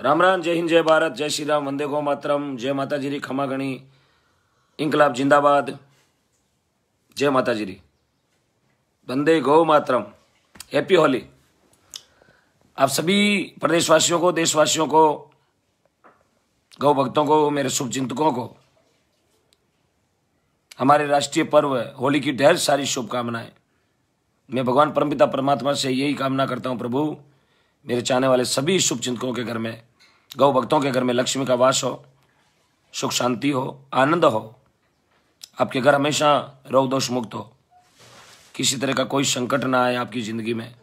राम राम जय हिंद जय भारत जय श्री राम वंदे गो मातरम जय माता जी खमा गणी इंकलाब जिंदाबाद जय माता जी वंदे गौ मातरम हैप्पी होली आप सभी प्रदेशवासियों को देशवासियों को गौ भक्तों को मेरे शुभ चिंतकों को हमारे राष्ट्रीय पर्व होली की ढेर सारी शुभकामनाएं मैं भगवान परमपिता परमात्मा से यही कामना करता हूं प्रभु मेरे चाहने वाले सभी शुभ चिंतकों के घर में गौ भक्तों के घर में लक्ष्मी का वास हो सुख शांति हो आनंद हो आपके घर हमेशा रोग दोष मुक्त हो किसी तरह का कोई संकट ना आए आपकी ज़िंदगी में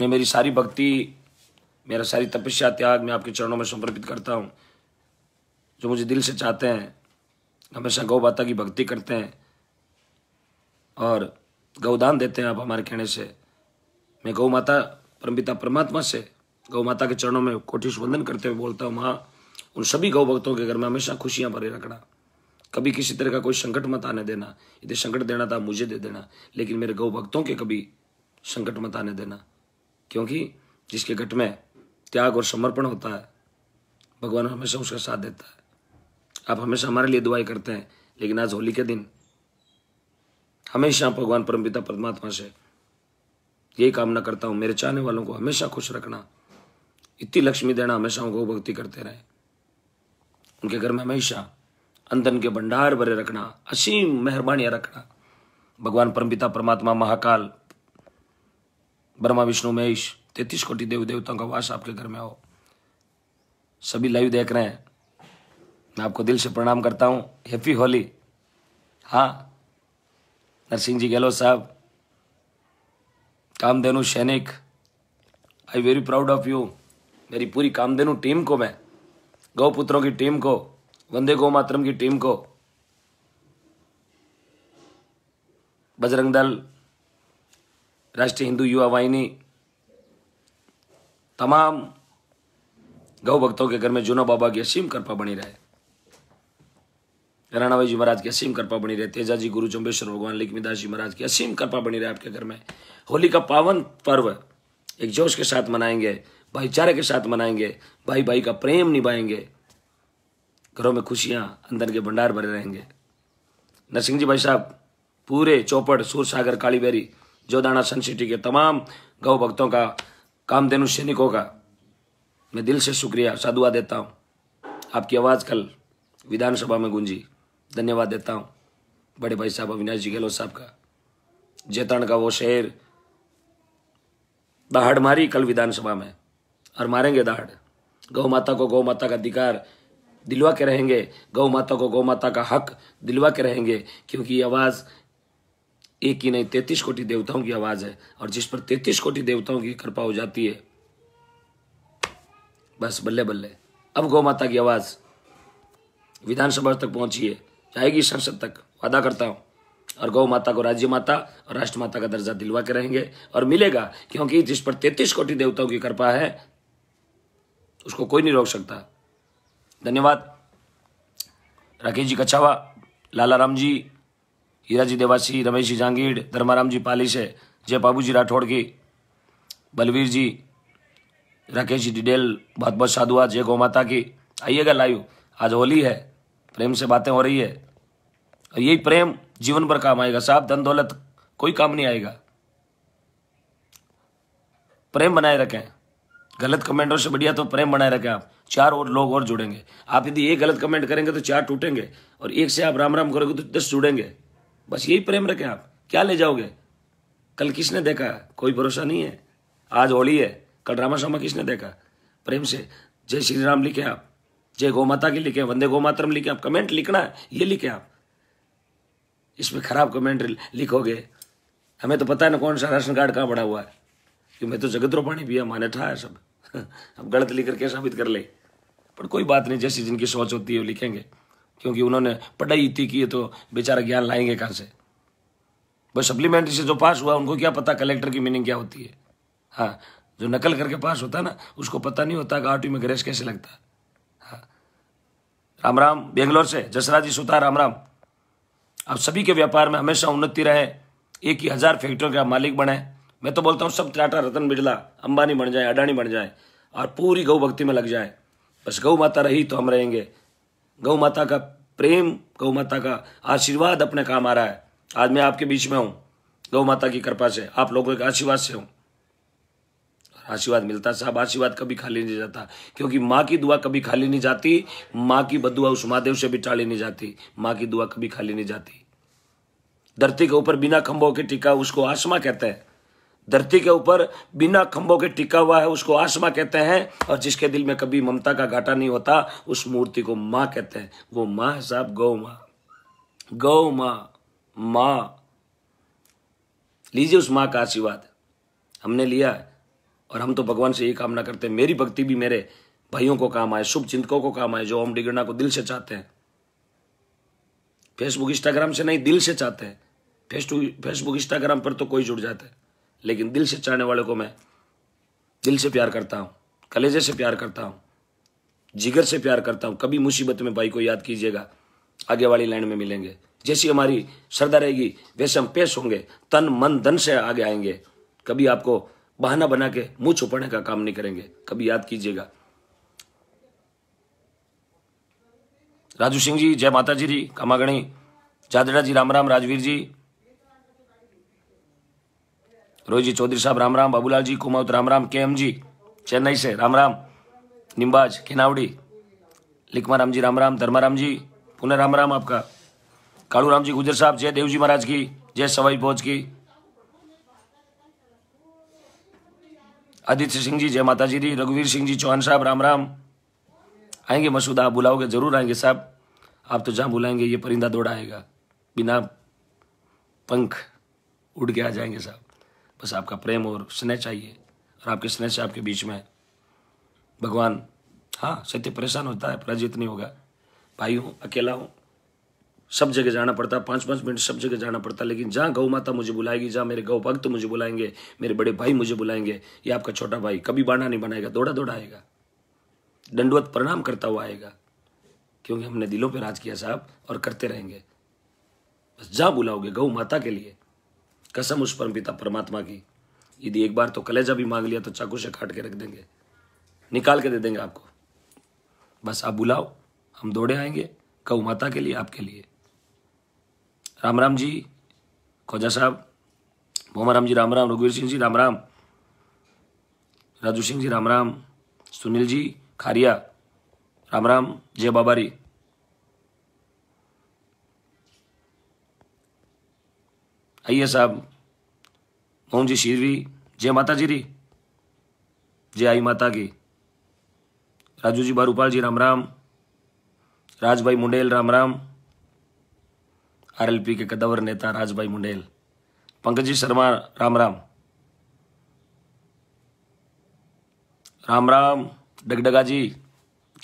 मैं मेरी सारी भक्ति मेरा सारी तपस्या त्याग मैं आपके चरणों में समर्पित करता हूँ जो मुझे दिल से चाहते हैं हमेशा गौ माता की भक्ति करते हैं और गौदान देते हैं आप हमारे कहने से मैं गौ माता परमपिता परमात्मा से गौ माता के चरणों में कोटिश वंदन करते हुए बोलता हूँ माँ उन सभी गौ भक्तों के घर में हमेशा खुशियाँ भरे रखना कभी किसी तरह का कोई संकट मत आने देना यदि संकट देना था मुझे दे देना लेकिन मेरे गौ भक्तों के कभी संकट मत आने देना क्योंकि जिसके घट में त्याग और समर्पण होता है भगवान हमेशा उसका साथ देता है आप हमेशा हमारे लिए दुआई करते हैं लेकिन आज होली के दिन हमेशा भगवान परमपिता परमात्मा से यही कामना करता हूँ मेरे चाहने वालों को हमेशा खुश रखना इतनी लक्ष्मी देना हमेशा उनको भक्ति करते रहे उनके घर में हमेशा अंधन के भंडार भरे रखना असीम मेहरबानियां रखना भगवान परमपिता परमात्मा महाकाल ब्रह्मा विष्णु महेश तैतीस कोटि देव देवताओं का वास आपके घर में हो सभी लाइव देख रहे हैं मैं आपको दिल से प्रणाम करता हूँ हैप्पी होली हाँ नरसिंह जी गहलोत साहब कामधेनु सैनिक I very proud of you मेरी पूरी कामधेनु टीम को मैं गौपुत्रों की टीम को वंदे गौ मातरम की टीम को बजरंग दल राष्ट्रीय हिंदू युवा वाहिनी तमाम गौ भक्तों के घर में जूना बाबा की असीम कृपा बनी रहे राणाबाई जी महाराज की असीम कृपा बनी रहे तेजा जी गुरु चंबेश्वर भगवान लिखमीदास जी महाराज की असीम कृपा बनी रहे आपके घर में होली का पावन पर्व एक जोश के साथ मनाएंगे भाईचारे के साथ मनाएंगे भाई भाई का प्रेम निभाएंगे घरों में खुशियाँ अंदर के भंडार भरे रहेंगे नरसिंह जी भाई साहब पूरे चौपड़ सूर सागर कालीबेरी जोदाना सन सिटी के तमाम गौ भक्तों का कामधेनु सैनिकों का मैं दिल से शुक्रिया साधुआ देता हूँ आपकी आवाज़ कल विधानसभा में गूंजी धन्यवाद देता हूँ बड़े भाई साहब अविनाश जी गहलोत साहब का जेतन का वो शेर दहाड़ मारी कल विधानसभा में और मारेंगे दहाड़ गौ माता को गौ माता का अधिकार दिलवा के रहेंगे गौ माता को गौ माता का हक दिलवा के रहेंगे क्योंकि आवाज़ एक ही नहीं तैतीस कोटि देवताओं की आवाज़ है और जिस पर तैतीस कोटि देवताओं की कृपा हो जाती है बस बल्ले बल्ले अब गौ माता की आवाज़ विधानसभा तक पहुंची है जाएगी संसद तक वादा करता हूँ और गौ माता को राज्य माता और राष्ट्र माता का दर्जा दिलवा के रहेंगे और मिलेगा क्योंकि जिस पर तैतीस कोटि देवताओं की कृपा है उसको कोई नहीं रोक सकता धन्यवाद राकेश जी कछावा लाला राम जी हीरा जी देवासी रमेश जी जांगीड धर्माराम जी पाली से जय बाबू जी राठौड़ की बलवीर जी राकेश जी डिडेल बहुत बहुत साधुआ जय गौ माता की आइएगा लाइव आज होली है प्रेम से बातें हो रही है और यही प्रेम जीवन भर काम आएगा साहब धन दौलत कोई काम नहीं आएगा प्रेम बनाए रखें गलत कमेंटों से बढ़िया तो प्रेम बनाए रखें आप चार और लोग और जुड़ेंगे आप यदि एक गलत कमेंट करेंगे तो चार टूटेंगे और एक से आप राम राम करोगे तो दस जुड़ेंगे बस यही प्रेम रखें आप क्या ले जाओगे कल किसने देखा कोई भरोसा नहीं है आज होली है कल रामा शामा किसने देखा प्रेम से जय श्री राम लिखे आप जय गौ माता की लिखे वंदे गौ मातरम लिखे आप कमेंट लिखना है ये लिखे आप इसमें खराब कमेंट लिखोगे हमें तो पता है ना कौन सा राशन कार्ड कहाँ बना हुआ है कि मैं तो जगतरो पानी पिया माने था है सब अब गलत लिख करके साबित कर ले पर कोई बात नहीं जैसी जिनकी सोच होती है वो लिखेंगे क्योंकि उन्होंने पढ़ाई इतनी की है तो बेचारा ज्ञान लाएंगे कहाँ से बस सप्लीमेंट्री से जो पास हुआ उनको क्या पता कलेक्टर की मीनिंग क्या होती है हाँ जो नकल करके पास होता है ना उसको पता नहीं होता कि आठवीं में ग्रेस कैसे लगता है हाँ राम राम बेंगलोर से जसरा जी सुता राम राम आप सभी के व्यापार में हमेशा उन्नति रहे एक ही हज़ार फैक्ट्रियों का मालिक बने मैं तो बोलता हूँ सब टाटा रतन बिजला अंबानी बन जाए अडानी बन जाए और पूरी गौ भक्ति में लग जाए बस गौ माता रही तो हम रहेंगे गौ माता का प्रेम गौ माता का आशीर्वाद अपने काम आ रहा है आज मैं आपके बीच में हूँ गौ माता की कृपा से आप लोगों के आशीर्वाद से हूँ आशीर्वाद मिलता साहब आशीर्वाद कभी खाली नहीं जाता क्योंकि माँ की दुआ कभी खाली नहीं जाती माँ की बदुआ उस महादेव से भी टाली नहीं जाती माँ की दुआ कभी खाली नहीं जाती धरती के ऊपर बिना खंभों के टिका उसको आसमा कहते हैं धरती के ऊपर बिना खंभों के टिका हुआ है उसको आसमा कहते हैं और जिसके दिल में कभी ममता का घाटा नहीं होता उस मूर्ति को माँ कहते हैं वो माँ है साहब गौ माँ गौ माँ माँ लीजिए उस माँ का आशीर्वाद हमने लिया है और हम तो भगवान से यही कामना करते हैं मेरी भक्ति भी मेरे भाइयों को काम आए शुभ चिंतकों को काम आए जो ओम डिगड़ना को दिल से चाहते हैं फेसबुक इंस्टाग्राम से नहीं दिल से चाहते हैं फेसबुक फेसबुक इंस्टाग्राम पर तो कोई जुड़ जाता है लेकिन दिल से चाहने वाले को मैं दिल से प्यार करता हूँ कलेजे से प्यार करता हूँ जिगर से प्यार करता हूँ कभी मुसीबत में भाई को याद कीजिएगा आगे वाली लाइन में मिलेंगे जैसी हमारी श्रद्धा रहेगी वैसे हम पेश होंगे तन मन धन से आगे आएंगे कभी आपको बहाना बना के मुंह छुपाने का काम नहीं करेंगे कभी याद कीजिएगा राजू सिंह जी जय माता जी कमागणी जादड़ा जी राम राम राजवीर जी रोहित जी चौधरी साहब राम राम बाबूलाल जी कुमावत राम राम के एम जी चेन्नई से राम राम निम्बाज खेनावड़ी लिखमा राम जी राम राम धर्माराम जी पुनः राम राम आपका कालू राम जी गुजर साहब जय देव जी महाराज की जय सवाई फौज की आदित्य सिंह जी जय माता जी दी रघुवीर सिंह जी चौहान साहब राम राम आएंगे मसूद आप बुलाओगे जरूर आएंगे साहब आप तो जहाँ बुलाएंगे ये परिंदा दौड़ आएगा बिना पंख उड़ के आ जाएंगे साहब बस आपका प्रेम और स्नेह चाहिए और आपके स्नेह से आपके बीच में भगवान हाँ सत्य परेशान होता है पराजित नहीं होगा भाई हूँ अकेला हूँ सब जगह जाना पड़ता पाँच पाँच मिनट सब जगह जाना पड़ता लेकिन जहाँ गौ माता मुझे बुलाएगी जहाँ मेरे गौ भक्त तो मुझे बुलाएंगे मेरे बड़े भाई मुझे बुलाएंगे या आपका छोटा भाई कभी बाढ़ा नहीं बनाएगा दौड़ा दौड़ा आएगा दंडवत प्रणाम करता हुआ आएगा क्योंकि हमने दिलों पर राज किया साहब और करते रहेंगे बस जहाँ बुलाओगे गौ माता के लिए कसम उस परम पिता परमात्मा की यदि एक बार तो कलेजा भी मांग लिया तो चाकू से काट के रख देंगे निकाल के दे देंगे आपको बस आप बुलाओ हम दौड़े आएंगे गौ माता के लिए आपके लिए राम राम जी खोजा साहब भोमा राम जी राम राम रघुवीर सिंह जी राम राम राजू सिंह जी राम राम सुनील जी खारिया राम राम जय बाबारी आइए साहब मोहन जी शीरवी जय माता जी री जय आई माता की राजू जी बारूपाल जी राम राम राज भाई मुंडेल राम राम आरएलपी के कदवर नेता राजभाई मुंडेल पंकजी शर्मा राम राम राम राम डगडगा जी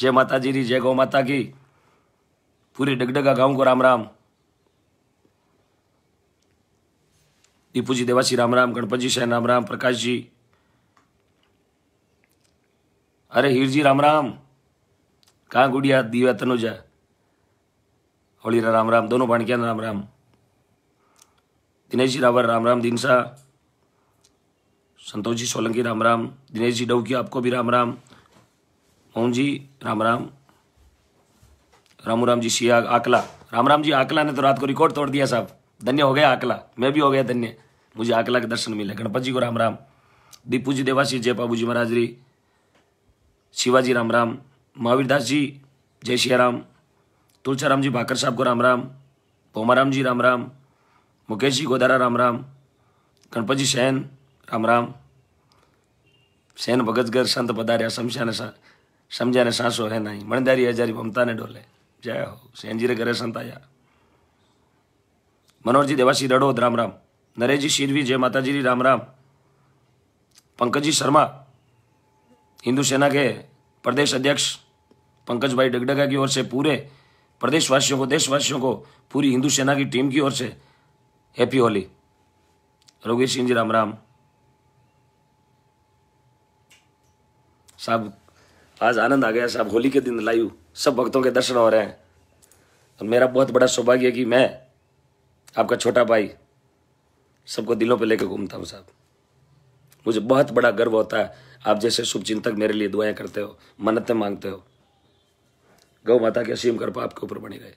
जय माता जी री जय गौ माता की पूरे डगडगा गांव को राम राम दीपू जी देवासी राम राम गणपत जी शहन राम राम प्रकाश जी अरे हीर जी राम राम कहाँ गुड़िया दीवा तनुजा हौलीरा राम राम दोनों भाणकियान राम राम दिनेश जी रावर राम राम दिनसा संतोष जी सोलंकी राम राम दिनेश जी डौकी आपको भी राम राम मोहन जी राम राम रामू राम जी शिया आकला राम राम जी आकला ने तो रात को रिकॉर्ड तोड़ दिया साहब धन्य हो गया आकला मैं भी हो गया धन्य मुझे आकला के दर्शन मिले गणपत जी को राम राम दीपू जी देवासी जय बाबू जी महाराज महाराजरी शिवाजी राम राम महावीर दास जी जय श्री राम तुलसाराम जी भाकर साहब को राम राम पोमाराम जी राम राम मुकेश जी गोदारा राम राम गणपत जी सैन राम राम सैन भगतगर संत पधार्या समशाने सा ने डोले जय हो सैन जी रे घरे संत आया मनोहर जी देवासी સંતાયા राम राम રડોદ जी शीरवी जय माता जी राम राम पंकज जी शर्मा हिंदू सेना के प्रदेश अध्यक्ष पंकज भाई डगडगा की ओर से पूरे प्रदेशवासियों को देशवासियों को पूरी हिंदू सेना की टीम की ओर से हैप्पी होली रघुवीर सिंह जी राम राम साहब आज आनंद आ गया साहब होली के दिन लाइव सब भक्तों के दर्शन हो रहे हैं और मेरा बहुत बड़ा सौभाग्य है कि मैं आपका छोटा भाई सबको दिलों पे लेके घूमता हूँ साहब मुझे बहुत बड़ा गर्व होता है आप जैसे शुभचिंतक मेरे लिए दुआएं करते हो मन्नतें मांगते हो गौ माता के असीम कृपा आपके ऊपर बनी रहे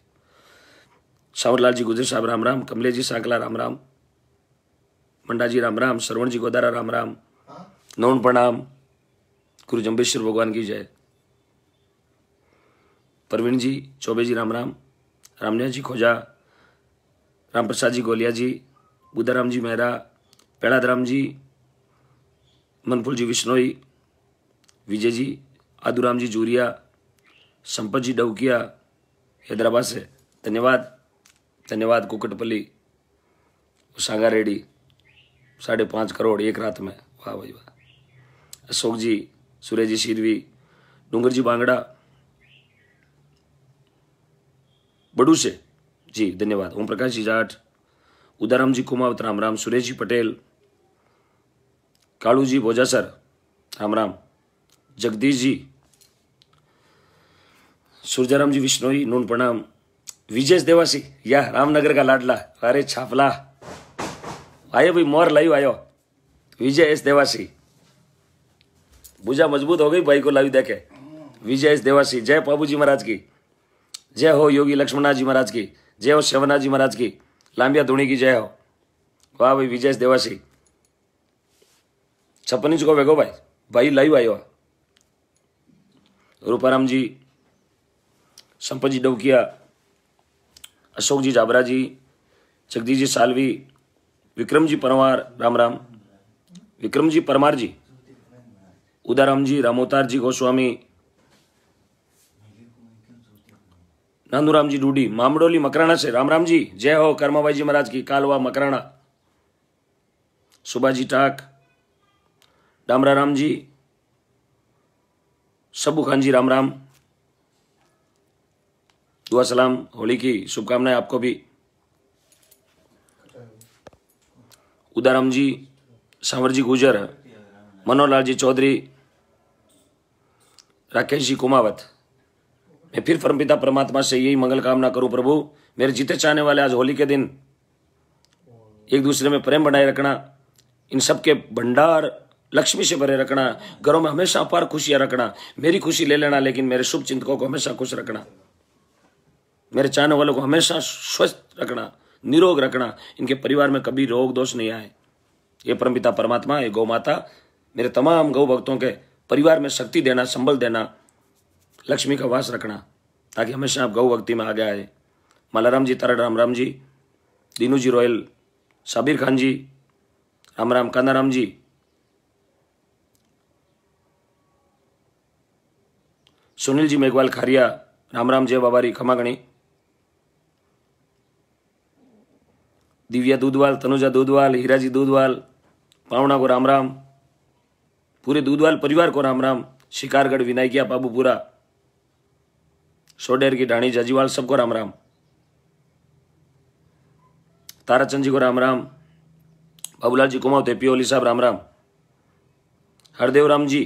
सावरलाल जी गुजर साहब राम राम कमले जी सांकला राम राम मंडा जी राम राम श्रवण जी गोदारा राम राम नौन प्रणाम गुरु जम्बेश्वर भगवान की जय परवीण जी चौबे जी राम राम रामन्या जी खोजा राम प्रसाद जी गोलिया जी बुद्धाराम जी मेहरा पेड़ाधराम जी मनफुल जी विश्नोई विजय जी आदूराम जी जूरिया संपत जी डवकिया हैदराबाद से धन्यवाद धन्यवाद कुकटपल्ली सांगा रेडी साढ़े पाँच करोड़ एक रात में वाह भाई वाह अशोक जी सूर्य जी सीधवी डूंगर जी बांगड़ा बडू से जी धन्यवाद ओम प्रकाश जी जाट उदाराम जी कुमावत राम राम सुरेश जी पटेल कालू जी भोजा सर राम राम जगदीश जी सूर्जाराम जी विश्नोई नून प्रणाम विजेश देवासी या रामनगर का लाडला अरे छापला आयो भाई मोर लाइव आयो विजय एस देवासी भुजा मजबूत हो गई भाई को लाइव देखे विजय एस देवासी जय बाबू जी महाराज की जय हो योगी लक्ष्मणनाथ जी महाराज की जय हो शिवनाथ जी महाराज की लांबिया धुणी की जय हो वाह भाई विजय एस देवासी छप्पन इंच को वेगो भाई भाई लाइव आयो रूपाराम जी संपत जी डौकिया अशोक जी जाबरा जी जगदीश जी सालवी विक्रम जी परमार राम राम विक्रम जी परमार जी उदाराम जी रामोतार जी गोस्वामी नानूराम जी डूडी मामडोली मकराना से राम राम जी जय हो कर्माबाई जी महाराज की कालवा मकराना सुभाजी टाक डामरा राम जी सबू खान जी राम राम दुआ सलाम होली की शुभकामनाएं आपको भी उदाराम जी सांवर जी गुजर मनोहर लाल जी चौधरी राकेश जी कुमावत मैं फिर परम पिता परमात्मा से यही मंगल कामना करूं प्रभु मेरे जीते चाहने वाले आज होली के दिन एक दूसरे में प्रेम बनाए रखना इन सब के भंडार लक्ष्मी से भरे रखना घरों में हमेशा अपार खुशियां रखना मेरी खुशी ले लेना लेकिन मेरे शुभ चिंतकों को हमेशा खुश रखना मेरे चाहने वालों को हमेशा स्वस्थ रखना निरोग रखना इनके परिवार में कभी रोग दोष नहीं आए ये परमपिता परमात्मा ये गौ माता मेरे तमाम गौ भक्तों के परिवार में शक्ति देना संबल देना लक्ष्मी का वास रखना ताकि हमेशा आप गौ भक्ति में आगे आए मालाराम जी तारा राम राम जी दीनू जी रॉयल साबिर खान जी राम राम राम जी सुनील जी मेघवाल खारिया राम राम जय बाबारी खमागणी दिव्या दूधवाल तनुजा दूधवाल हीराजी दूधवाल पावना को राम राम पूरे दूधवाल परिवार को राम राम शिकारगढ़ विनायकिया बाबूपुरा सोडेर की ढाणी जाजीवाल सबको राम राम ताराचंद जी को राम राम बाबूलाल जी थे पीओली साहब राम राम हरदेव राम जी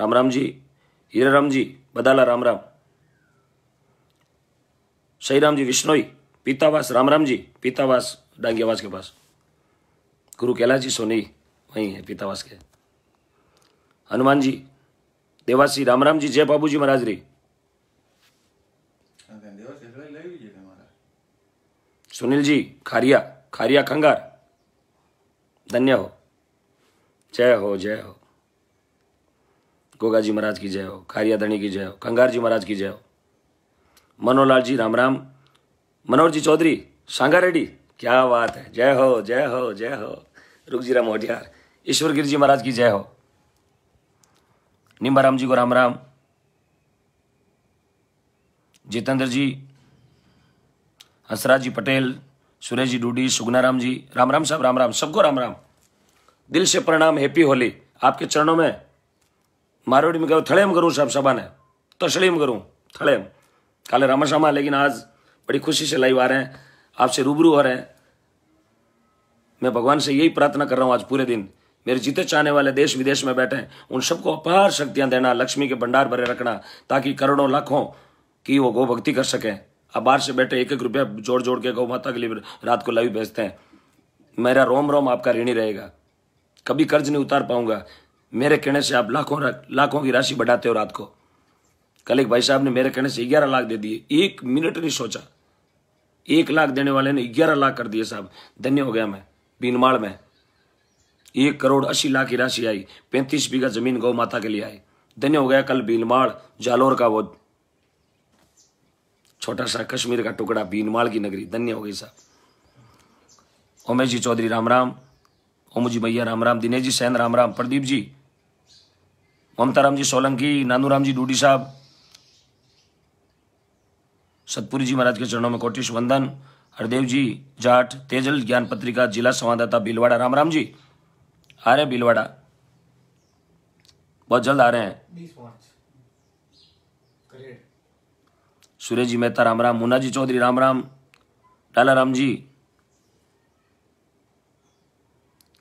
राम राम जी हीरा राम जी बदाला राम राम सही राम जी विष्णोई पीतावास राम राम जी पीतावास डांगियावास के पास गुरु कैलाश जी सोनी वहीं है पीतावास के हनुमान जी देवासी राम राम जी जय बाबू जी महाराज री हाँ, सुनील जी खारिया खारिया खंगार धन्य हो जय हो जय हो गोगा जी महाराज की जय हो खारिया धनी की जय हो खंगार जी महाराज की जय हो मनोलाल जी राम राम मनोहर जी चौधरी सांगा रेड्डी क्या बात है जय हो जय हो जय हो रुक जी राम होटियार ईश्वर गिर जी महाराज की जय हो निम्बाराम जी को राम राम जितेंद्र जी हंसराज जी पटेल सुरेश जी डूडी सुगनाराम जी राम राम साहब राम राम सबको राम राम दिल से प्रणाम हैप्पी होली आपके चरणों में मारवाड़ी में कहो थड़ेम करूँ सब सभा ने तसलीम करूँ थड़ेम काले रामा श्यामा लेकिन आज बड़ी खुशी से लाइव आ रहे हैं आपसे रूबरू हो रहे हैं मैं भगवान से यही प्रार्थना कर रहा हूं आज पूरे दिन मेरे जीते चाहने वाले देश विदेश में बैठे हैं उन सबको अपार शक्तियां देना लक्ष्मी के भंडार भरे रखना ताकि करोड़ों लाखों की वो गो भक्ति कर सके अब बाहर से बैठे एक एक रुपया जोड़ जोड़ के गौ माता के लिए रात को लाइव भेजते हैं मेरा रोम रोम आपका ऋणी रहेगा कभी कर्ज नहीं उतार पाऊंगा मेरे कहने से आप लाखों लाखों की राशि बढ़ाते हो रात को कल एक भाई साहब ने मेरे कहने से ग्यारह लाख दे दिए एक मिनट नहीं सोचा एक लाख देने वाले ने ग्यारह लाख कर दिए साहब धन्य हो गया मैं बीनमाड़ में एक करोड़ अस्सी लाख की राशि आई पैंतीस बीघा जमीन गौ माता के लिए आई धन्य हो गया कल बीनमाड़ जालोर का वो छोटा सा कश्मीर का टुकड़ा बीनमाल की नगरी धन्य हो गई साहब उमेश जी चौधरी राम राम ओम जी भैया राम राम दिनेश जी सैन राम राम प्रदीप जी ममता राम जी सोलंकी नानू राम जी डूडी साहब सतपुरी जी महाराज के चरणों में कोटिश वंदन हरदेव जी जाट तेजल ज्ञान पत्रिका जिला संवाददाता बिलवाड़ा राम राम जी आ रहे बिलवाड़ा बहुत जल्द आ रहे हैं सूर्य जी मेहता राम राम मुन्ना जी चौधरी राम राम डाला राम जी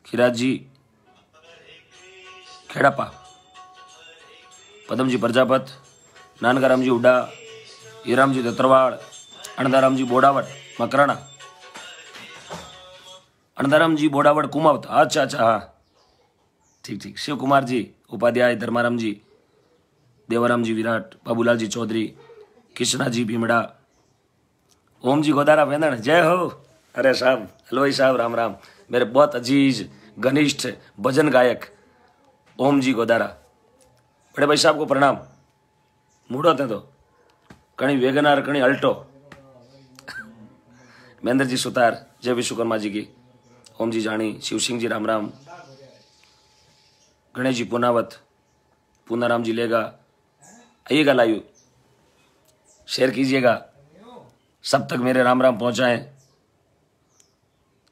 खिराज जी खेड़ापा पदम जी प्रजापत नानका राम जी उडा दत्तरवाड़ अणदाराम जी बोडावट अणदाराम जी बोडावट कुमावत अच्छा अच्छा हाँ ठीक ठीक शिव कुमार जी उपाध्याय धर्माराम जी देवाराम जी विराट बाबूलाल जी चौधरी कृष्णा जी भीमड़ा ओम जी गोदारा वेंदण जय हो अरे साहब हलोई साहब राम राम मेरे बहुत अजीज घनिष्ठ भजन गायक ओम जी गोदारा बड़े भाई साहब को प्रणाम मुड़ो थे तो कहीं वेगनार कहीं अल्टो महेंद्र जी सुतार जय विश्वकर्मा जी की ओम जी जानी शिव सिंह जी राम राम गणेश जी पूनावत पूनाराम जी लेगा आइएगा लाइव शेयर कीजिएगा सब तक मेरे राम राम पहुंचाएं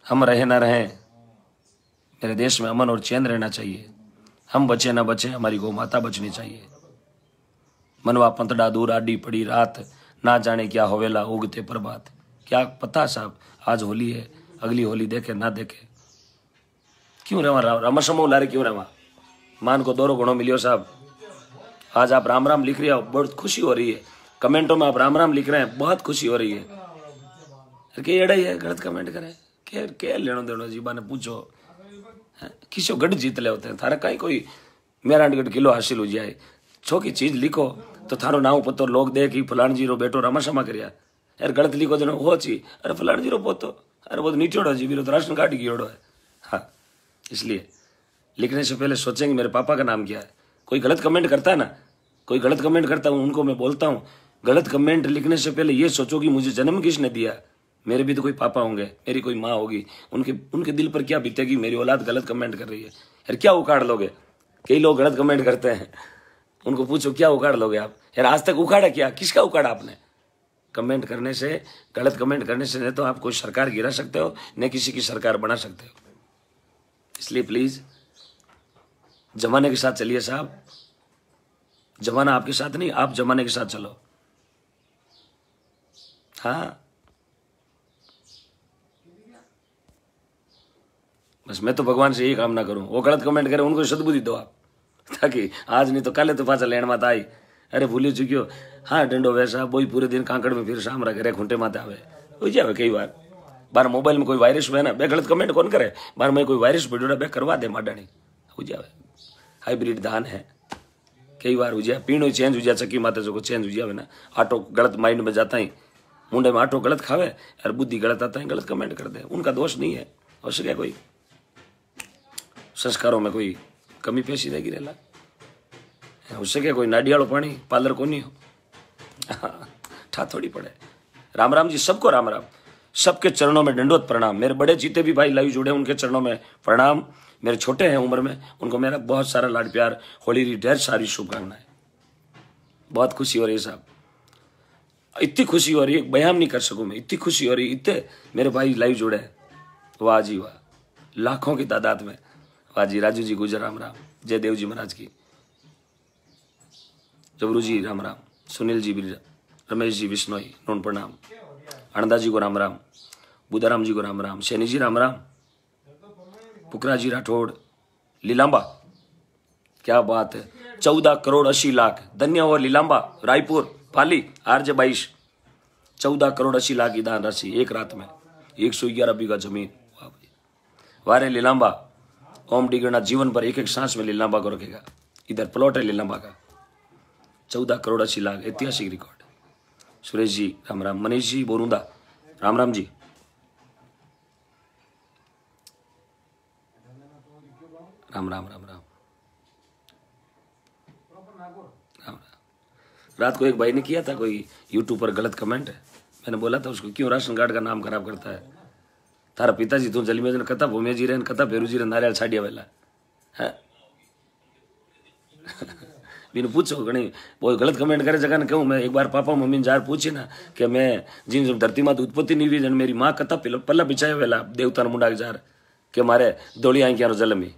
हम रहे ना रहें मेरे देश में अमन और चैन रहना चाहिए हम बचे ना बचे हमारी गौ माता बचनी चाहिए मनवा पंतड़ा दूर आडी पड़ी रात ना जाने क्या होवेला उगते प्रभात क्या पता साहब आज होली है अगली होली देखे ना देखे क्यों रहा राम राम समो लारे क्यों रहा मान को दोरो घणो मिलियो साहब आज आप राम राम लिख रहे हो बहुत खुशी हो रही है कमेंटों में आप राम राम लिख रहे हैं बहुत खुशी हो रही है एड़ा ही है गलत कमेंट करे के के लेनो देनो जी ने पूछो हाँ, किसो गढ़ जीत ले होते हैं थारे कहीं कोई मेरा किलो हासिल हो जाए छोकी चीज लिखो तो તો તારો નાવ પતો લોક દે કે ફલાણજીરો બેટો રમાશામાં કર્યા યાર ગળત લીકો જણો હોચી અરે ફલાણજીરો પોતો अरे वो तो निचोड़ा जी तो राशन कार्ड की ओडो है हाँ इसलिए लिखने से पहले सोचेंगे मेरे पापा का नाम क्या है कोई गलत कमेंट करता है ना कोई गलत कमेंट करता हूँ उनको मैं बोलता हूँ गलत कमेंट लिखने से पहले ये सोचो कि मुझे जन्म किसने दिया मेरे भी तो कोई पापा होंगे मेरी कोई माँ होगी उनके उनके दिल पर क्या बीतेगी मेरी औलाद गलत कमेंट कर रही है यार क्या उखाड़ लोगे कई लोग गलत कमेंट करते हैं उनको पूछो क्या उखाड़ लोगे आप यार आज तक उखाड़ा क्या किसका उखाड़ा आपने कमेंट करने से गलत कमेंट करने से न तो आप कोई सरकार गिरा सकते हो न किसी की सरकार बना सकते हो इसलिए प्लीज़ जमाने के साथ चलिए साहब जमाना आपके साथ नहीं आप जमाने के साथ चलो हाँ बस मैं तो भगवान से यही कामना करूं वो गलत कमेंट करें उनको सदबुद्धि दो आप ताकि आज नहीं तो कल तो पाचा लेन माता आई अरे भूली चुकियो हाँ डंडो वैसा वही पूरे दिन कांकड़ में फिर शाम रखे खूंटे माता आवे हो जाए कई बार बार मोबाइल में कोई वायरस हुआ ना बे गलत कमेंट कौन करे बार मैं कोई वायरस भिडोड़ा बे करवा दे माडाणी हो जावे हाइब्रिड धान है कई बार हो जाए पीणो चेंज हो जाए चक्की माता जो को चेंज हो जाए ना आटो गलत माइंड में जाता ही मुंडे में आटो गलत खावे और बुद्धि गलत आता है गलत कमेंट कर दे उनका दोष नहीं है हो सके कोई संस्कारों में कोई कमी पेशी પેશી गिरे ગઈ રહેલા હોઈ શકે કોઈ पानी પાણી को नहीं हो ठाथोड़ी पड़े राम राम जी सबको राम राम सबके चरणों में दंडोत प्रणाम मेरे बड़े जीते भी भाई लाइव जुड़े उनके चरणों में प्रणाम मेरे छोटे हैं उम्र में उनको मेरा बहुत सारा लाड प्यार होली री ढेर सारी शुभकामनाएं बहुत खुशी हो रही है साहब इतनी खुशी हो रही है बयान नहीं कर सकूं मैं इतनी खुशी हो रही इतने मेरे भाई लाइव जुड़े हैं वाह जी वाह लाखों की तादाद में बाजी राजू जी गुजर राम राम जयदेव जी महाराज की जबरू जी राम राम सुनील जी बिर रमेश जी विष्णोई नोन प्रणाम अणदा जी को राम राम बुधाराम जी को राम राम सैनी जी राम राम पुकरा जी राठौड़ लीलांबा क्या बात है चौदह करोड़ अस्सी लाख धन्यवाद और लीलांबा रायपुर पाली आर्ज बाईस चौदह करोड़ अस्सी लाख की दान राशि एक रात में एक सौ ग्यारह बीघा जमीन वाह लीलांबा ओम डिगणा जीवन भर एक एक सांस में लीलांबा को रखेगा इधर प्लॉट है लीलांबा का चौदह करोड़ अस्सी लाख ऐतिहासिक रिकॉर्ड सुरेश जी राम राम मनीष जी बोरुंदा राम राम जी राम राम राम राम राम रात को एक भाई ने किया था कोई यूट्यूब पर गलत कमेंट है मैंने बोला था उसको क्यों राशन कार्ड का नाम खराब करता है तारा पिताजी तू जलमे कथा भूमे जी रहे कथा भेरू जी रहे नारियल छाड़िया वेला बीन पूछो घनी बहुत गलत कमेंट करे जगह ने कहूँ मैं एक बार पापा मम्मी ने जार पूछी ना कि मैं जिन जब धरती माँ उत्पत्ति नहीं हुई जन मेरी माँ कथा पल्ला बिछाया वेला देवता मुंडा के जार कि मारे दौड़ी आई क्यारो जलमी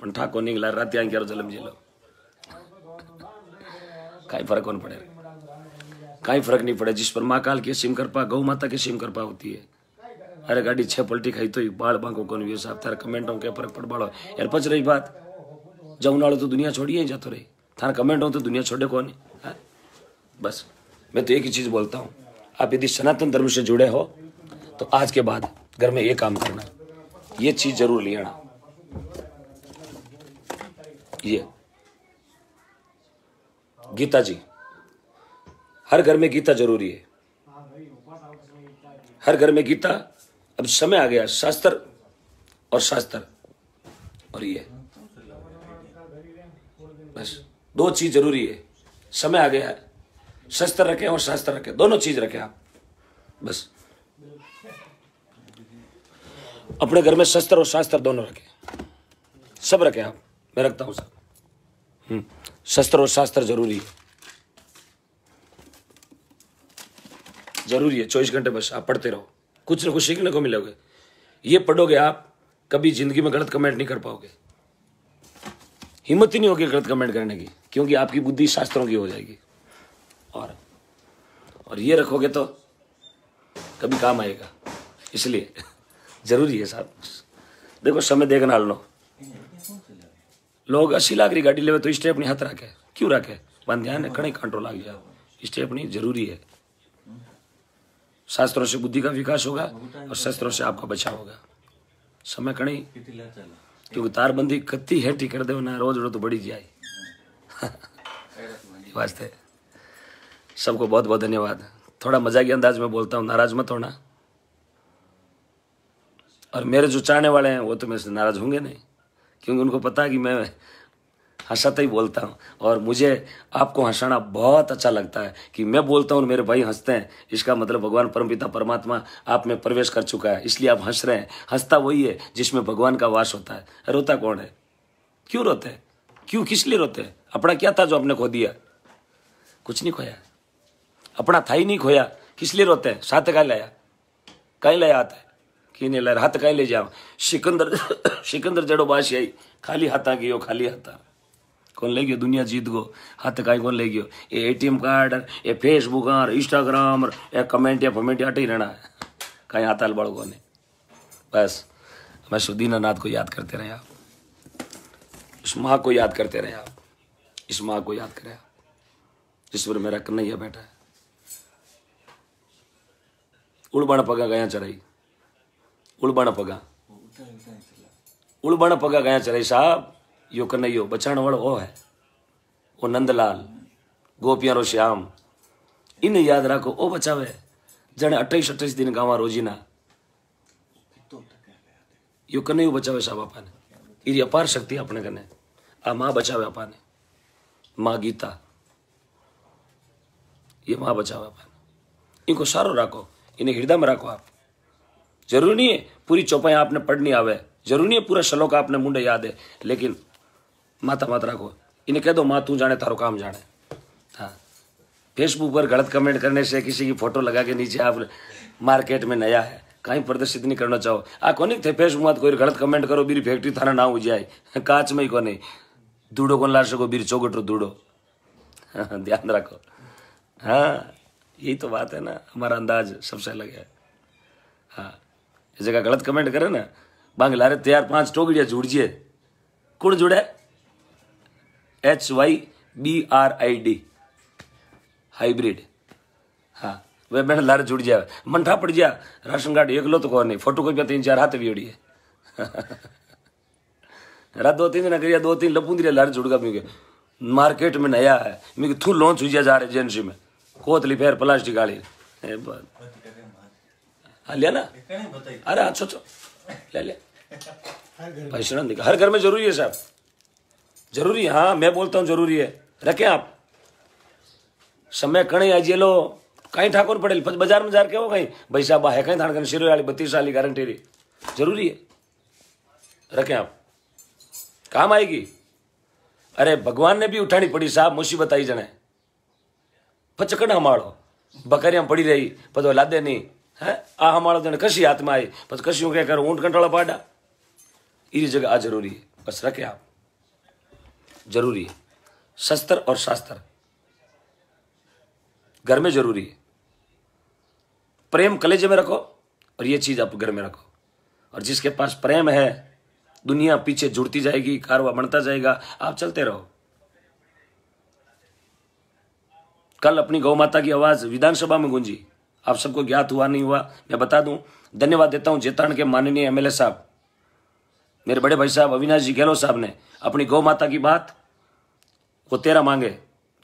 पंठा को नहीं गला रात आई क्यारो जलम जी लो कहीं फर्क कौन पड़े कहीं फर्क नहीं पड़े जिस पर माँ काल की सिम कृपा गौ माता की सिम कृपा होती है અરે ગાડી છે પલટી ખાઈ તોય બાળ બાંકો કોનું વ્યૂ कमेंट हो કમેન્ટ કે ફરક પડ બાળો યાર પછી રહી વાત જમનાળો તો દુનિયા છોડીએ જતો रही थार कमेंट हो तो दुनिया छोड़े कौन है बस मैं तो एक ही चीज़ बोलता हूँ आप यदि सनातन धर्म से जुड़े हो तो आज के बाद घर में ये काम करना ये चीज़ जरूर ले आना ये गीता जी हर घर में गीता जरूरी है हर घर में गीता अब समय आ गया शास्त्र और शास्त्र और ये बस दो चीज जरूरी है समय आ गया है शस्त्र रखें और शास्त्र रखे दोनों चीज रखें आप बस अपने घर में शस्त्र और शास्त्र दोनों रखें सब रखें आप मैं रखता हूं सब हम्म। शस्त्र और शास्त्र जरूरी है जरूरी है चौबीस घंटे बस आप पढ़ते रहो कुछ ना कुछ सीखने को मिलोगे ये पढ़ोगे आप कभी जिंदगी में गलत कमेंट नहीं कर पाओगे हिम्मत ही नहीं होगी गलत कमेंट करने की क्योंकि आपकी बुद्धि शास्त्रों की हो जाएगी और और ये रखोगे तो कभी काम आएगा इसलिए जरूरी है साहब देखो समय देखना लो लोग अस्सी लाख री गाड़ी लेवे तो स्टेप नहीं हाथ रखे क्यों रखे वन ध्यान कड़े कंट्रोल आ गया स्टेप नहीं जरूरी है शास्त्रों से बुद्धि का विकास होगा और शास्त्रों से आपका बचाव होगा समय कड़ी क्योंकि तार बंदी कत्ती है कर देव ना रोज रोज तो बड़ी आई वास्ते सबको बहुत बहुत धन्यवाद थोड़ा के अंदाज में बोलता हूँ नाराज मत होना और मेरे जो चाहने वाले हैं वो तो मेरे से नाराज होंगे नहीं क्योंकि उनको पता है कि मैं हंसाता ही बोलता हूँ और मुझे आपको हंसाना बहुत अच्छा लगता है कि मैं बोलता हूँ मेरे भाई हंसते हैं इसका मतलब भगवान परमपिता परमात्मा आप में प्रवेश कर चुका है इसलिए आप हंस रहे हैं हंसता वही है जिसमें भगवान का वास होता है रोता कौन है क्यों रोते हैं क्यों किस लिए रोते हैं अपना क्या था जो आपने खो दिया कुछ नहीं खोया अपना था ही नहीं खोया किस लिए रोते हैं साथ कहीं लाया कहीं लाया आता है कि नहीं लाया हाथ कहीं ले जाओ सिकंदर सिकंदर जड़ो बाश आई खाली हाथा हो खाली हाथा कौन ले गयो दुनिया जीत गो हाथ का कौन ले गयो ये एटीएम कार्ड ये फेसबुक और इंस्टाग्राम और ये कमेंट या फमेंट हट ही रहना कहीं हाथ हाल बड़ो ने बस मैं सुदीनानाथ को याद करते रहे आप इस माँ को याद करते रहे आप इस माँ को याद करें आप जिस पर मेरा कन्हैया बैठा है उड़बाण पगा गया चढ़ाई उड़बाण पगा उड़बाण पगा गया चढ़ाई साहब यो कन्हैयो बचाण वारो वो है वो नंदलाल गोपियां रो श्याम इन याद रखो ओ बचावे जने अट्ठाईस अट्ठाईस दिन गावा रोजीना यो कन्हैयो बचावे साहब आपा ने इरी अपार शक्ति अपने कने आ माँ बचावे आपा ने माँ गीता ये माँ बचावे आपा ने इनको सारो रखो इन्हें हृदय में रखो आप जरूरी नहीं है पूरी चौपाई आपने पढ़नी आवे जरूरी नहीं है पूरा श्लोक आपने मुंडे याद है लेकिन माता मत रखो इन्हें कह दो माँ तू जाने तारो काम जाने हाँ फेसबुक पर गलत कमेंट करने से किसी की फोटो लगा के नीचे आप मार्केट में नया है कहीं प्रदर्शित नहीं करना चाहो आ नहीं थे फेसबुक में कोई गलत कमेंट करो बीरी फैक्ट्री थाना ना हो जाए कांच में ही है दूड़ो को ला सको बीरी चौगटो दूड़ो ध्यान रखो हाँ यही तो बात है ना हमारा अंदाज सबसे अलग है हाँ जगह गलत कमेंट करे ना बांग लारे तैयार पांच टोकड़िया जुड़ जिए कौन जुड़े H Y B R I D hybrid हाँ वे बैठ लार जुड़ जाए मंठा पड़ जा राशन कार्ड एक लो तो कौन नहीं फोटो कॉपिया तीन चार हाथ भी उड़ी है रात दो तीन दिन कर दो तीन लपू रहे लार जुड़गा मुझे मार्केट में नया है मेरे थू लॉन्च हुई जा रहा एजेंसी में कोतली फेर प्लास्टिक आ ली हाँ, लिया ना अरे अच्छा अच्छा ले ले हर घर में जरूरी है साहब जरूरी है हाँ मैं बोलता हूँ जरूरी है रखें आप समय कण आज ये लो कहीं ठाकुर पड़े बाजार में जा के हो कहीं भाई साहब है कहीं थान शिरो वाली बत्तीस वाली गारंटी रही जरूरी है रखें आप काम आएगी अरे भगवान ने भी उठानी पड़ी साहब मुसीबत आई जने पचकड़ हमारो बकरियां पड़ी रही पर लादे नहीं है आ हमारो जने कशी हाथ में आई पद कशियों क्या करो ऊंट कंटोला पाडा ये जगह आ जरूरी है बस रखे आप जरूरी है शस्त्र और शास्त्र घर में जरूरी है प्रेम कलेजे में रखो और ये चीज़ आप घर में रखो और जिसके पास प्रेम है दुनिया पीछे जुड़ती जाएगी कारवा बढ़ता जाएगा आप चलते रहो कल अपनी गौ माता की आवाज़ विधानसभा में गूंजी आप सबको ज्ञात हुआ नहीं हुआ मैं बता दूं धन्यवाद देता हूं जेतान के माननीय एमएलए साहब मेरे बड़े भाई साहब अविनाश जी गहलोत साहब ने अपनी गौ माता की बात वो तेरा मांगे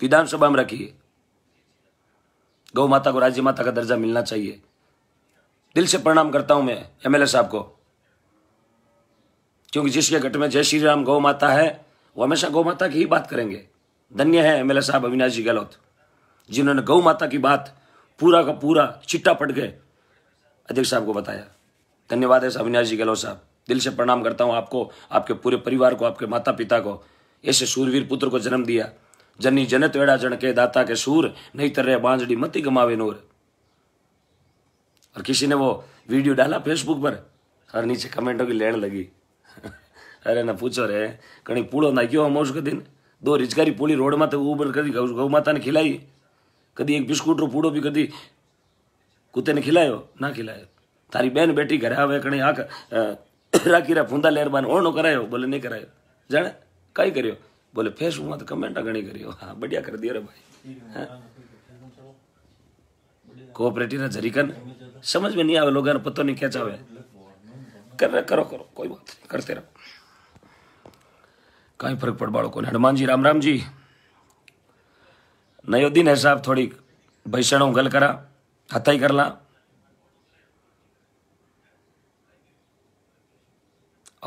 विधानसभा तो में रखिए गौ माता को राज्य माता का दर्जा मिलना चाहिए दिल से प्रणाम करता हूं मैं एमएलए साहब को क्योंकि जिसके घट में जय श्री राम गौ माता है वो हमेशा गौ माता की ही बात करेंगे धन्य है एमएलए साहब अविनाश जी गहलोत जिन्होंने गौ माता की बात पूरा का पूरा चिट्टा पट गए अध्यक्ष साहब को बताया धन्यवाद है अविनाश जी गहलोत साहब दिल से प्रणाम करता हूँ आपको आपके पूरे परिवार को आपके माता पिता को ऐसे सूरवीर पुत्र को जन्म दिया जनी जनत वेड़ा जन के दाता के सूर नहीं तर बांझड़ी मती गमावे नूर और किसी ने वो वीडियो डाला फेसबुक पर और नीचे कमेंटों की लेन लगी अरे ना पूछो रे कहीं पूड़ो ना क्यों हम उसके दिन दो रिचकारी पूड़ी रोड माते तो ऊबर गौ माता ने खिलाई कदी एक बिस्कुट रो पूड़ो भी कदी कुत्ते ने खिलायो ना खिलायो तारी बहन बेटी घरे आवे कहीं आख राखी रा फूंदा लेर बान नो करायो बोले नहीं करायो जाने કાંઈ કર્યો બોલે ફેસબુકમાં તો કમેન્ટ ઘણી કર્યો करियो हां बढ़िया कर दियो रे भाई कोऑपरेटिव ना जरीकन समझ में नहीं आवे लोग पतो नहीं क्या चाहे कर रहे करो करो कोई बात नहीं करते रहो कहीं फर्क पड़ बाड़ो को हनुमान जी राम राम जी नयो दिन है साहब थोड़ी भैषणों गल करा हथा ही कर ला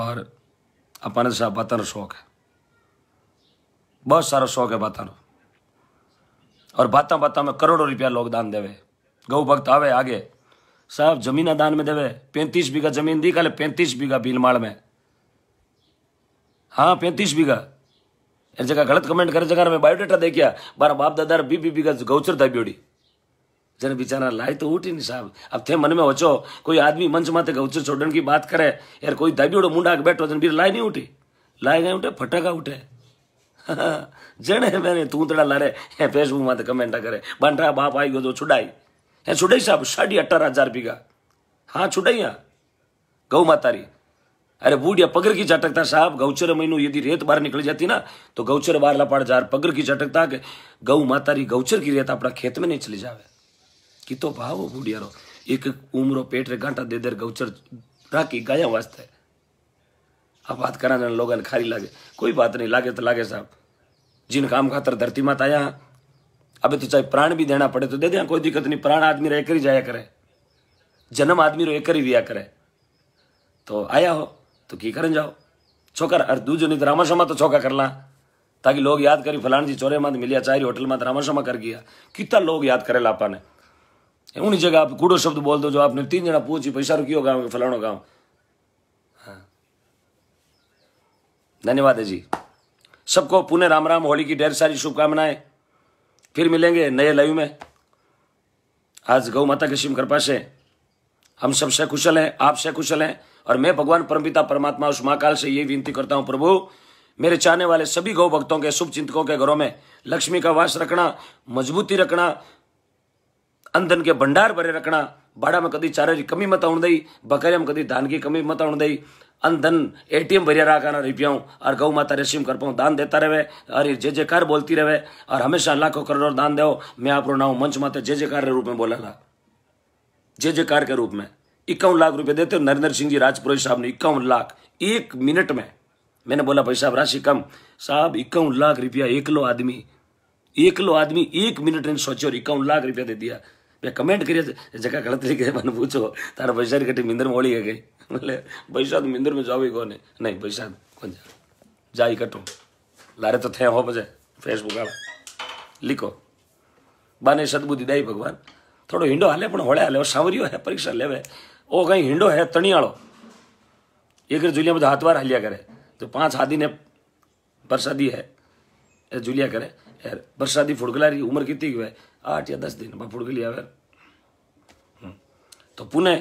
और अपने साहब बताना शौक है बहुत सारा शौक है बातों और बातों बातों में करोड़ों रुपया लोग दान देवे गौ भक्त आवे आगे साहब जमीन दान में देवे पैंतीस बीघा जमीन दी खाले पैंतीस बीघा भीलमाड़ में हाँ पैंतीस बीघा एक जगह गलत कमेंट करे जगह मैं बायोडाटा देखिया बारा बाप दादा बी बी बीघा गौचर था ब्योड़ी जन बेचारा लाई तो उठी नहीं साहब अब थे मन में होचो कोई आदमी मंच माते गौचर छोड़ने की बात करे यार कोई दाबियोड़ो मुंडा के बैठो जन बीर लाई नहीं उठी लाए गए उठे फटाका उठे જેણે મેને તૂંતડા લારે એ ફેસબુકમાં તો કમેન્ટ કરે બાંઠા બાપ આવી ગયો તો છુડાઈ એ છુડાઈ સાહેબ સાડી અઢાર હજાર વીઘા હા છુડાઈ હા ગૌ માતારી अरे बूढ़िया पगड़ की झटकता साहब गौचर महीनो यदि रेत बाहर निकल जाती ना तो गौचर बार लपाड़ जा पगड़ की झटकता के गऊ माता री गौचर की रेत अपना खेत में नहीं चली जावे कितो तो भाव बूढ़िया रो एक उम्र पेट रे घाटा दे देर गौचर राखी गाया वास्ते बात आबाद कराना लोगन खारी लागे कोई बात नहीं लागे तो लागे साहब जिन काम खातर धरती मत आया अबे तो चाहे प्राण भी देना पड़े तो दे दें कोई दिक्कत नहीं प्राण आदमी एक ही जाया करे जन्म आदमी रो एक ही दिया करे तो आया हो तो की करें जाओ छोकर अरे दूजो नहीं तो रामा रामाशमा तो छोका कर ला ताकि लोग याद करी फलान जी चोरे मत मिलिया चाहरी होटल मत रामा रामाशमा कर गया कितना लोग याद करे लापा ने उन्हीं जगह आप कूड़ो शब्द बोल दो जो आपने तीन जना पूछी पैसा रुकियो गाँव के फलानो गांव धन्यवाद है जी सबको पुणे राम राम होली की ढेर सारी शुभकामनाएं फिर मिलेंगे नए लाइव में आज गौ माता की शिव कृपा से हम सब से कुशल हैं आप से कुशल हैं और मैं भगवान परमपिता परमात्मा उस महाकाल से यही विनती करता हूँ प्रभु मेरे चाहने वाले सभी गौ भक्तों के शुभ चिंतकों के घरों में लक्ष्मी का वास रखना मजबूती रखना अंधन के भंडार भरे रखना बाड़ा में कभी चारे की कमी मत आई दई में कभी धान की कमी मत आई अंधन एटीएम भरिया का ना रिपियाऊँ और गौ माता रेशिम कर पाऊँ दान देता रहे और ये जे जयकार बोलती रहे और हमेशा लाखों को करोड़ दान दो मैं आप नाव मंच माता जे जयकार के रूप में बोला ला जे जयकार के रूप में इक्यावन लाख रुपए देते हो नरेंद्र सिंह जी राजपुरोहित साहब ने इक्यावन लाख एक मिनट में मैंने बोला भाई साहब राशि कम साहब इक्यावन लाख रुपया एक लो आदमी एक लो आदमी एक मिनट ने सोचे और इक्यावन लाख रुपया दे दिया मैं कमेंट करिए जगह गलत तरीके से मैंने पूछो तारा पैसा कटी मिंदर में ओली गई बोले भैसा तुम में जाओ कौन है नहीं भैसा कौन जा जा कटो लारे तो थे हो बजे फेसबुक आ लिखो बने सदबुद्धि दाई भगवान थोड़ा हिंडो हाले होड़े हाले सावरियो है परीक्षा लेवे ओ कहीं हिंडो है तणियाड़ो एक जुलिया बजा हाथ बार हालिया करे तो पांच हादी ने बरसादी है जुलिया करे यार बरसादी फुड़गला उम्र कितनी हुए आठ या दस दिन फुड़गली तो पुणे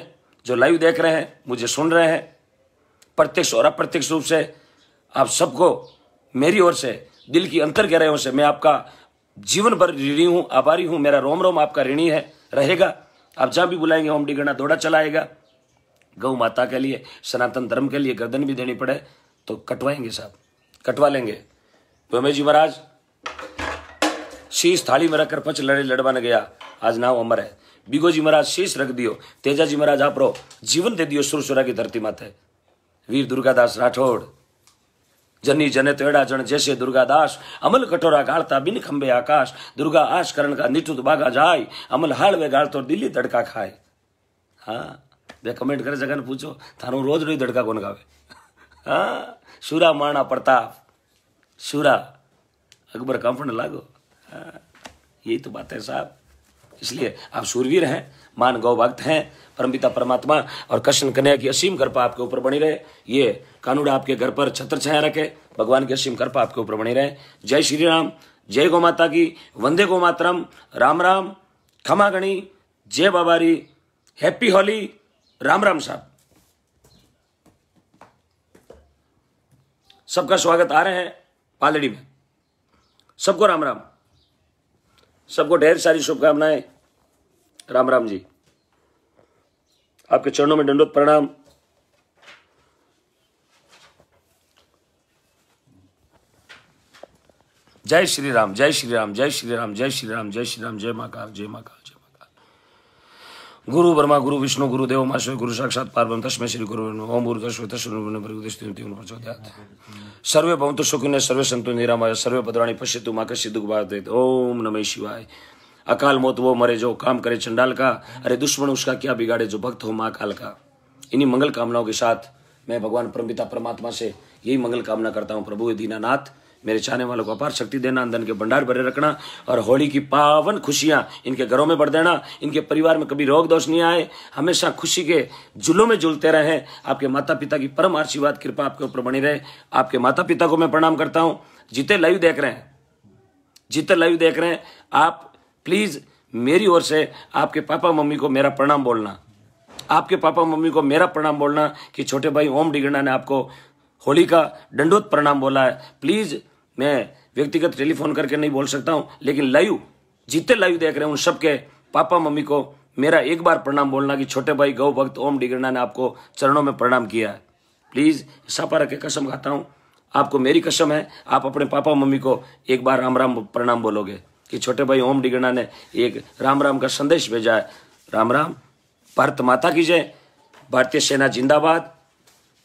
जो लाइव देख रहे हैं मुझे सुन रहे हैं प्रत्यक्ष और अप्रत्यक्ष रूप से आप सबको मेरी ओर से दिल की अंतर गहराइयों से मैं आपका जीवन भर ऋणी हूं आभारी हूं मेरा रोम रोम आपका ऋणी है रहेगा आप जहां भी बुलाएंगे होम डिगणा दौड़ा चलाएगा गौ माता के लिए सनातन धर्म के लिए गर्दन भी देनी पड़े तो कटवाएंगे साहब कटवा लेंगे भोमे जी महाराज शीश थाली में रखकर पच लड़े लड़वाने गया आज नाव अमर है बीगो जी महाराज शीश रख दियो तेजा जी महाराज आप जीवन दे दियो सुरसुरा की धरती माते वीर दुर्गादास राठौड़ जनी जने तेड़ा जन जैसे दुर्गादास अमल कटोरा गाड़ता बिन खंबे आकाश दुर्गा आश करण का निटुत बागा जाय अमल हाड़वे गाड़ तो दिल्ली तड़का खाए हाँ वे कमेंट करे जगह पूछो थारू रोज रोज दड़का कौन गावे हाँ सूरा माणा प्रताप सूरा अकबर कंफन लागो हाँ यही तो बात है साहब इसलिए आप सूरवीर हैं मान गौ भक्त हैं परमपिता परमात्मा और कृष्ण कन्या की असीम कृपा आपके ऊपर बनी रहे ये कानूड आपके घर पर छत्र छाया रखे भगवान की असीम कृपा आपके ऊपर बनी रहे जय श्री राम जय गौ माता की वंदे गौ मातरम राम राम खमा गणी जय बाबारी हैप्पी होली राम राम साहब सबका स्वागत आ रहे हैं पालड़ी में सबको राम राम सबको ढेर सारी शुभकामनाएं राम राम जी आपके चरणों में दंडोत प्रणाम जय श्री राम जय श्री राम जय श्री राम जय श्री राम जय श्री राम जय माकाल जय माकाल गुरु ब्रह्मा गुरु विष्णु गुरु देव माश्वर गुरु साक्षात पार्वम तस्म श्री गुरु ओम गुरु तस्व तस्वृद्यात सर्वे भवंतु सुखिन सर्वे संतु निरामय सर्वे भद्राणी पश्यतु माँ कश्य दुख बाधित ओम नमे शिवाय अकाल मौत वो मरे जो काम करे चंडाल का अरे दुश्मन उसका क्या बिगाड़े जो भक्त हो माँ काल का इन्हीं मंगल कामनाओं के साथ मैं भगवान परमपिता परमात्मा से यही मंगल कामना करता हूँ प्रभु दीनानाथ मेरे चाहने वालों को अपार शक्ति देना धन के भंडार भरे रखना और होली की पावन खुशियां इनके घरों में बढ़ देना इनके परिवार में कभी रोग दोष नहीं आए हमेशा खुशी के जुलों में जुलते रहें आपके माता पिता की परम आशीर्वाद कृपा आपके ऊपर बनी रहे आपके माता पिता को मैं प्रणाम करता हूँ जीते लाइव देख रहे हैं जीते लाइव देख रहे हैं आप प्लीज़ मेरी ओर से आपके पापा मम्मी को मेरा प्रणाम बोलना आपके पापा मम्मी को मेरा प्रणाम बोलना कि छोटे भाई ओम डिगंडा ने आपको होली का दंडोत प्रणाम बोला है प्लीज़ मैं व्यक्तिगत टेलीफोन करके नहीं बोल सकता हूँ लेकिन लाइव जितने लाइव देख रहे हैं उन सबके पापा मम्मी को मेरा एक बार प्रणाम बोलना कि छोटे भाई गौ भक्त ओम डिगरना ने आपको चरणों में प्रणाम किया है प्लीज़ सपा रखे के कसम खाता हूँ आपको मेरी कसम है आप अपने पापा मम्मी को एक बार राम राम प्रणाम बोलोगे कि छोटे भाई ओम डिगरना ने एक राम राम का संदेश भेजा है राम राम भारत माता की जय भारतीय सेना जिंदाबाद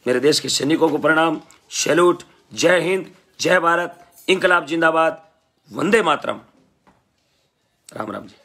मेरे देश के सैनिकों को प्रणाम सैल्यूट जय हिंद जय भारत इनकलाब जिंदाबाद वंदे मातरम राम राम जी